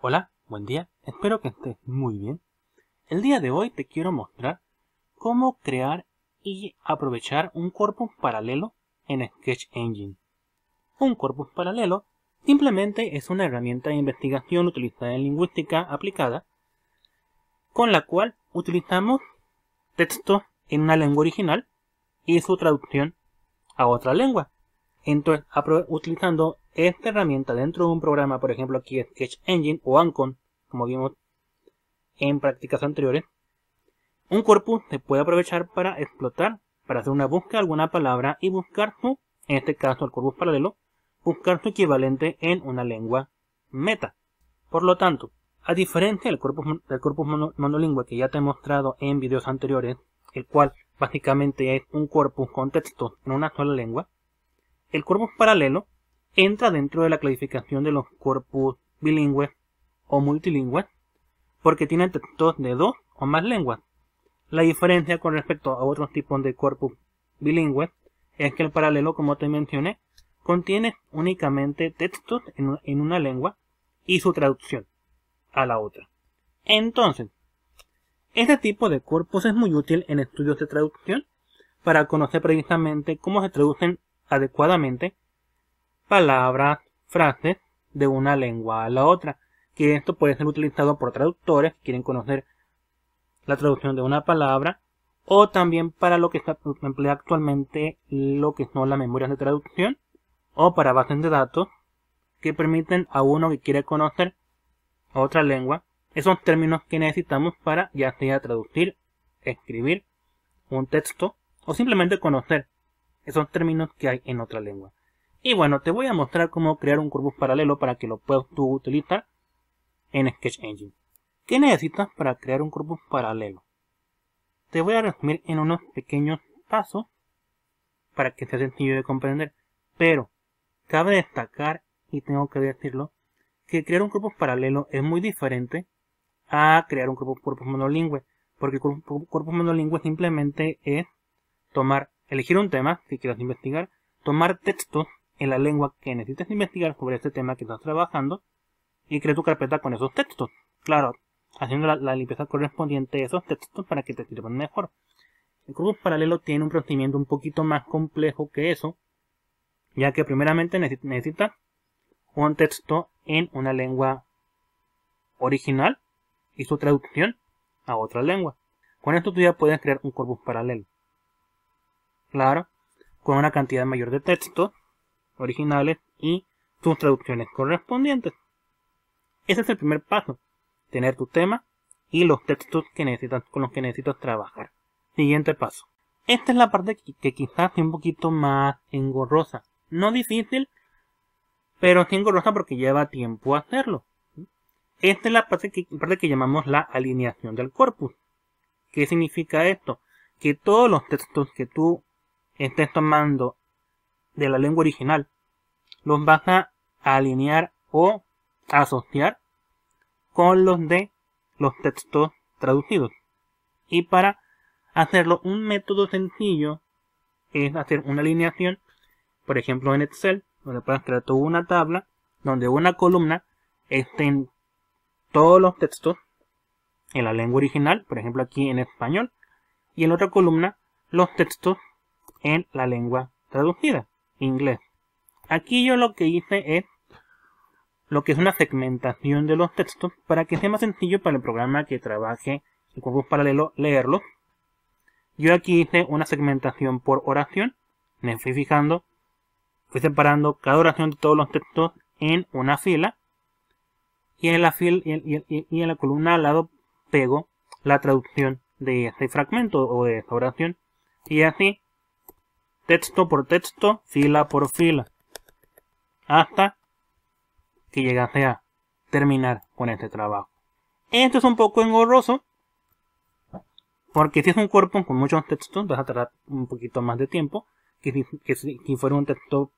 Hola, buen día, espero que estés muy bien. El día de hoy te quiero mostrar cómo crear y aprovechar un corpus paralelo en Sketch Engine. Un corpus paralelo simplemente es una herramienta de investigación utilizada en lingüística aplicada con la cual utilizamos texto en una lengua original y su traducción a otra lengua. Entonces, utilizando esta herramienta dentro de un programa, por ejemplo aquí Sketch Engine o Ancon, como vimos en prácticas anteriores, un corpus se puede aprovechar para explotar, para hacer una búsqueda de alguna palabra y buscar su, en este caso el corpus paralelo, buscar su equivalente en una lengua meta. Por lo tanto, a diferencia del corpus, del corpus monolingüe que ya te he mostrado en videos anteriores, el cual básicamente es un corpus con texto en una sola lengua, el corpus paralelo entra dentro de la clasificación de los corpus bilingües o multilingües porque tiene textos de dos o más lenguas. La diferencia con respecto a otros tipos de corpus bilingües es que el paralelo, como te mencioné, contiene únicamente textos en una lengua y su traducción a la otra. Entonces, este tipo de corpus es muy útil en estudios de traducción para conocer precisamente cómo se traducen adecuadamente palabras, frases de una lengua a la otra. Que esto puede ser utilizado por traductores que quieren conocer la traducción de una palabra o también para lo que se emplea actualmente lo que son las memorias de traducción o para bases de datos que permiten a uno que quiere conocer otra lengua esos términos que necesitamos para ya sea traducir, escribir un texto o simplemente conocer son términos que hay en otra lengua. Y bueno, te voy a mostrar cómo crear un corpus paralelo para que lo puedas tú utilizar en Sketch Engine. ¿Qué necesitas para crear un corpus paralelo? Te voy a resumir en unos pequeños pasos para que sea sencillo de comprender. Pero, cabe destacar, y tengo que decirlo, que crear un corpus paralelo es muy diferente a crear un corpus, monolingüe. Porque un cuerpo corpus monolingüe simplemente es tomar elegir un tema que quieras investigar, tomar textos en la lengua que necesites investigar sobre este tema que estás trabajando y crear tu carpeta con esos textos. Claro, haciendo la, limpieza correspondiente de esos textos para que te sirvan mejor. El corpus paralelo tiene un procedimiento un poquito más complejo que eso, ya que primeramente necesitas un texto en una lengua original y su traducción a otra lengua. Con esto tú ya puedes crear un corpus paralelo claro, con una cantidad mayor de textos originales y sus traducciones correspondientes. Ese es el primer paso, tener tu tema y los textos que necesitas, con los que necesitas trabajar. Siguiente paso. Esta es la parte que, quizás es un poquito más engorrosa. No difícil, pero es engorrosa porque lleva tiempo hacerlo. Esta es la parte que, parte que llamamos la alineación del corpus. ¿Qué significa esto? Que todos los textos que tú Estés tomando de la lengua original, los vas a alinear o asociar con los de los textos traducidos. Y para hacerlo, un método sencillo es hacer una alineación, por ejemplo en Excel, donde puedes crear toda una tabla, donde una columna estén todos los textos en la lengua original, por ejemplo aquí en español, y en otra columna los textos en la lengua traducida, inglés. Aquí yo lo que hice es lo que es una segmentación de los textos para que sea más sencillo para el programa que trabaje en corpus paralelo leerlo. Yo aquí hice una segmentación por oración, me fui fijando, fui separando cada oración de todos los textos en una fila y en la, fila y en la columna al lado pego la traducción de ese fragmento o de esa oración y así texto por texto, fila por fila, hasta que llegase a terminar con este trabajo. Esto es un poco engorroso, porque si es un cuerpo con muchos textos, vas a tardar un poquito más de tiempo que si, fuera un texto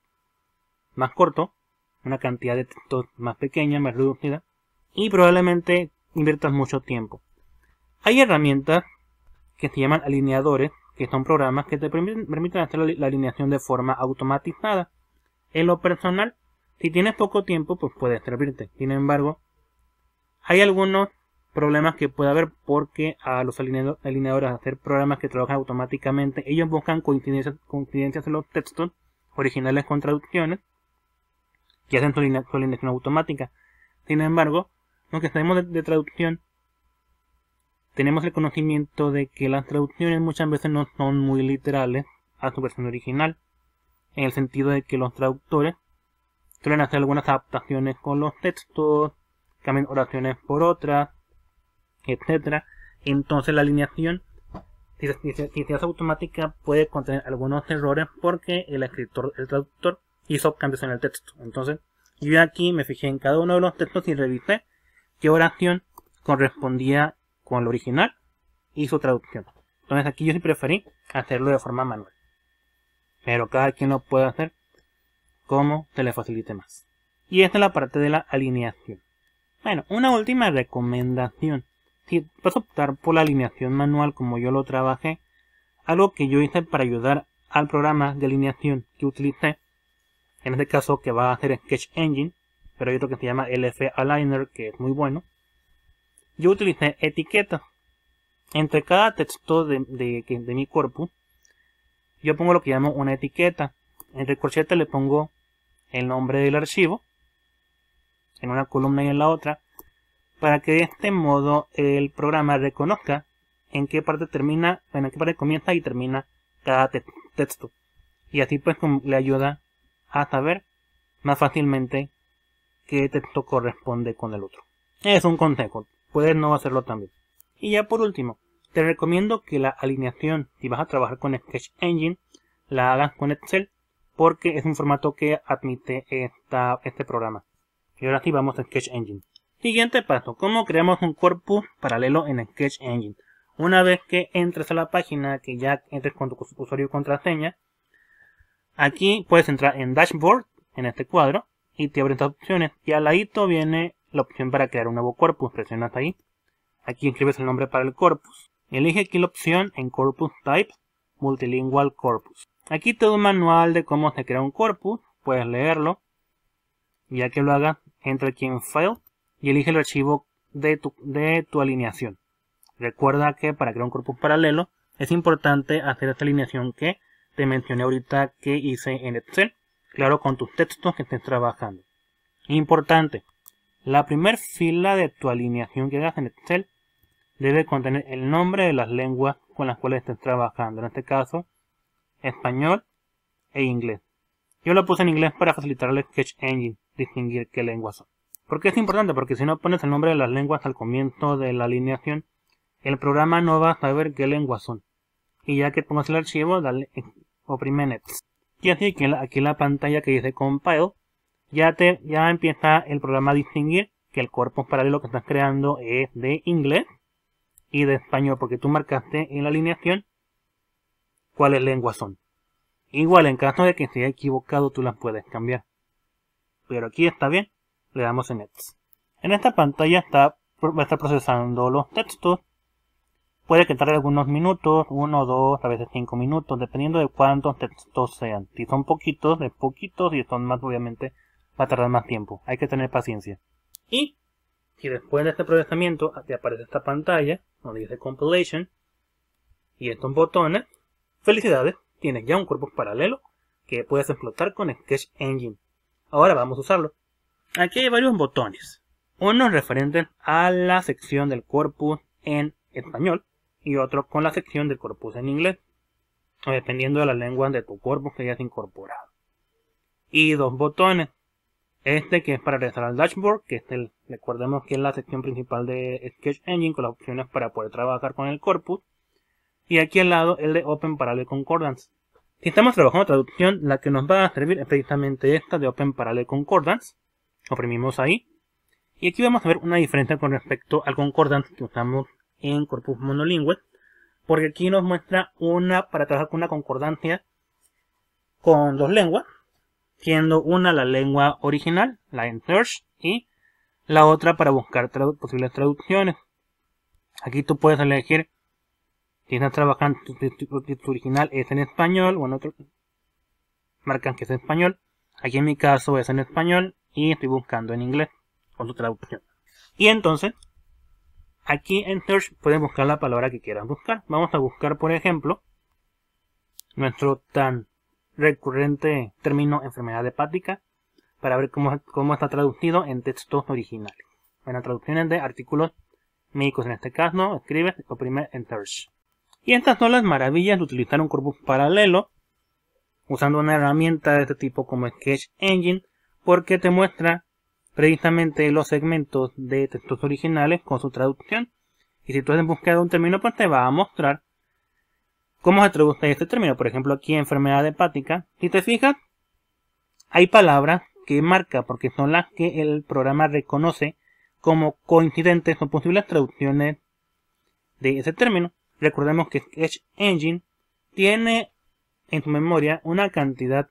más corto, una cantidad de textos más pequeña, más reducida, y probablemente inviertas mucho tiempo. Hay herramientas que se llaman alineadores que son programas que te permiten hacer la alineación de forma automatizada. En lo personal, si tienes poco tiempo, pues puede servirte. Sin embargo, hay algunos problemas que puede haber porque a los alineadores hacer programas que trabajan automáticamente, ellos buscan coincidencias, coincidencias en los textos originales con traducciones y hacen su alineación automática. Sin embargo, lo que sabemos de traducción tenemos el conocimiento de que las traducciones muchas veces no son muy literales a su versión original, en el sentido de que los traductores suelen hacer algunas adaptaciones con los textos, cambian oraciones por otras, etc. Entonces la alineación, si se, hace automática, puede contener algunos errores porque el escritor, el traductor, hizo cambios en el texto. Entonces, yo aquí me fijé en cada uno de los textos y revisé qué oración correspondía con el original y su traducción. Entonces aquí yo sí preferí hacerlo de forma manual. Pero cada quien lo puede hacer como te le facilite más. Y esta es la parte de la alineación. Bueno, una última recomendación. Si vas a optar por la alineación manual como yo lo trabajé, algo que yo hice para ayudar al programa de alineación que utilicé, en este caso que va a ser Sketch Engine, pero hay otro que se llama LF Aligner que es muy bueno yo utilicé etiqueta. Entre cada texto de, mi cuerpo, yo pongo lo que llamo una etiqueta. Entre corchetes le pongo el nombre del archivo en una columna y en la otra para que de este modo el programa reconozca en qué parte termina, en qué parte comienza y termina cada texto. Y así pues le ayuda a saber más fácilmente qué texto corresponde con el otro. Es un consejo puedes no hacerlo también. Y ya por último, te recomiendo que la alineación, si vas a trabajar con Sketch Engine, la hagas con Excel, porque es un formato que admite este programa. Y ahora sí vamos a Sketch Engine. Siguiente paso, cómo creamos un corpus paralelo en Sketch Engine. Una vez que entres a la página, que ya entres con tu usuario y contraseña, aquí puedes entrar en Dashboard, en este cuadro, y te abren estas opciones. Y al ladito viene la opción para crear un nuevo corpus, presionas ahí. Aquí escribes el nombre para el corpus. Elige aquí la opción en Corpus Type, Multilingual Corpus. Aquí todo un manual de cómo se crea un corpus, puedes leerlo. Ya que lo hagas, entra aquí en File y elige el archivo de tu, de tu alineación. Recuerda que para crear un corpus paralelo es importante hacer esta alineación que te mencioné ahorita que hice en Excel, claro, con tus textos que estés trabajando. Importante, la primera fila de tu alineación que hagas en Excel debe contener el nombre de las lenguas con las cuales estés trabajando, en este caso español e inglés. Yo lo puse en inglés para facilitarle al Sketch Engine distinguir qué lenguas son. ¿Por qué es importante? Porque si no pones el nombre de las lenguas al comienzo de la alineación, el programa no va a saber qué lenguas son. Y ya que pongas el archivo, dale, oprime Next. Y así que aquí la pantalla que dice Compile, ya, te, ya empieza el programa a distinguir que el cuerpo paralelo que estás creando es de inglés y de español, porque tú marcaste en la alineación cuáles lenguas son. Igual, en caso de que sea equivocado, tú las puedes cambiar. Pero aquí está bien, le damos en Next. En esta pantalla está, va a estar procesando los textos. Puede que tarde algunos minutos, uno, dos, a veces cinco minutos, dependiendo de cuántos textos sean. Si son poquitos, de poquitos, y son más, obviamente, va a tardar más tiempo. Hay que tener paciencia. Y si después de este procesamiento te aparece esta pantalla donde dice compilation y estos botones, felicidades, tienes ya un corpus paralelo que puedes explotar con Sketch Engine. Ahora vamos a usarlo. Aquí hay varios botones. Unos referentes a la sección del corpus en español y otro con la sección del corpus en inglés, dependiendo de la lengua de tu corpus que hayas incorporado. Y dos botones este que es para regresar al dashboard, que es el, recordemos que es la sección principal de Sketch Engine con las opciones para poder trabajar con el corpus. Y aquí al lado el de Open Parallel Concordance. Si estamos trabajando traducción, la que nos va a servir es precisamente esta de Open Parallel Concordance. Oprimimos ahí. Y aquí vamos a ver una diferencia con respecto al concordance que usamos en corpus monolingüe. Porque aquí nos muestra una para trabajar con una concordancia con dos lenguas siendo una la lengua original, la en Search, y la otra para buscar posibles traducciones. Aquí tú puedes elegir si estás trabajando, tu, original es en español o en otro. Marcan que es en español. Aquí en mi caso es en español y estoy buscando en inglés con su traducción. Y entonces, aquí en Search puedes buscar la palabra que quieras buscar. Vamos a buscar, por ejemplo, nuestro tan recurrente término enfermedad hepática para ver cómo, cómo está traducido en textos originales. Bueno, traducciones de artículos médicos en este caso, escribes, oprime Enter. Y estas son las maravillas de utilizar un corpus paralelo usando una herramienta de este tipo como Sketch Engine porque te muestra precisamente los segmentos de textos originales con su traducción. Y si tú has buscado un término, pues te va a mostrar ¿Cómo se traduce este término? Por ejemplo, aquí enfermedad hepática. Si te fijas, hay palabras que marca porque son las que el programa reconoce como coincidentes o posibles traducciones de ese término. Recordemos que Sketch Engine tiene en su memoria una cantidad,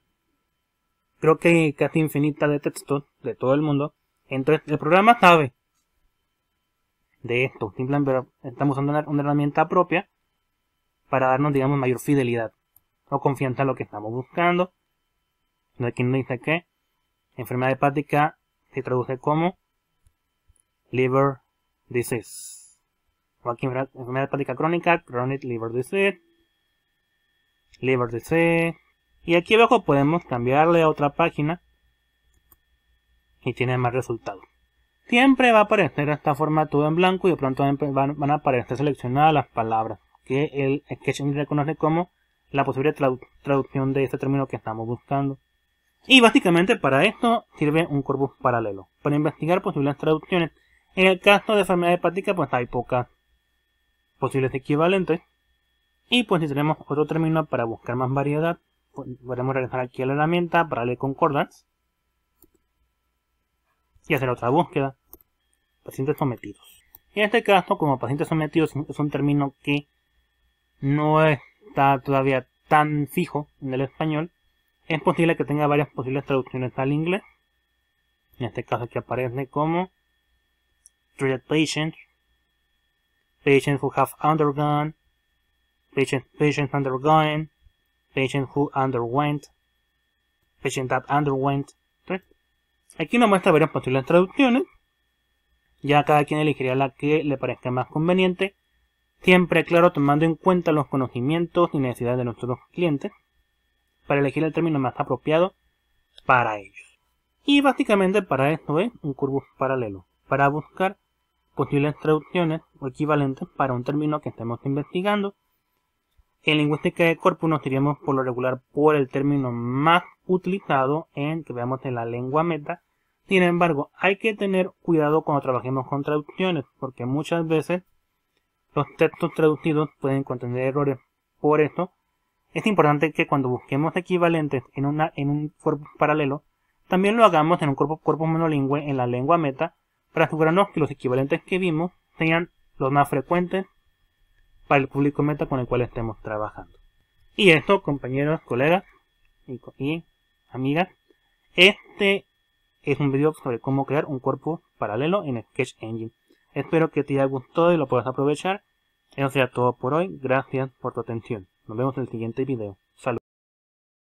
creo que casi infinita de textos de todo el mundo. Entonces el programa sabe de esto. Simplemente estamos usando una herramienta propia para darnos, digamos, mayor fidelidad o confianza en lo que estamos buscando. Aquí nos dice que enfermedad hepática se traduce como liver disease. O aquí enfermedad hepática crónica, chronic liver disease, liver disease. Y aquí abajo podemos cambiarle a otra página y tiene más resultados. Siempre va a aparecer esta forma todo en blanco y de pronto van a aparecer seleccionadas las palabras que el sketching reconoce como la posible de traducción de este término que estamos buscando. Y básicamente para esto sirve un corpus paralelo, para investigar posibles traducciones. En el caso de enfermedad hepática, pues hay pocas posibles equivalentes. Y pues si tenemos otro término para buscar más variedad, pues, podemos regresar aquí a la herramienta para leer concordance y hacer otra búsqueda. Pacientes sometidos. En este caso, como pacientes sometidos es un término que no está todavía tan fijo en el español, es posible que tenga varias posibles traducciones al inglés. En este caso aquí aparece como Treated Patients, Patients who have undergone, patient patients undergoing, patient who underwent, patient that underwent. aquí nos muestra varias posibles traducciones. Ya cada quien elegiría la que le parezca más conveniente. Siempre, claro, tomando en cuenta los conocimientos y necesidades de nuestros clientes para elegir el término más apropiado para ellos. Y básicamente para esto es un curvo paralelo, para buscar posibles traducciones o equivalentes para un término que estemos investigando. En lingüística de corpus nos diríamos por lo regular por el término más utilizado en que veamos en la lengua meta. Sin embargo, hay que tener cuidado cuando trabajemos con traducciones, porque muchas veces los textos traducidos pueden contener errores. Por eso, es importante que cuando busquemos equivalentes en, una, un cuerpo paralelo, también lo hagamos en un cuerpo monolingüe en la lengua meta para asegurarnos que los equivalentes que vimos sean los más frecuentes para el público meta con el cual estemos trabajando. Y esto, compañeros, colegas y, amigas, este es un video sobre cómo crear un cuerpo paralelo en Sketch Engine. Espero que te haya gustado y lo puedas aprovechar. Eso será todo por hoy. Gracias por tu atención. Nos vemos en el siguiente video.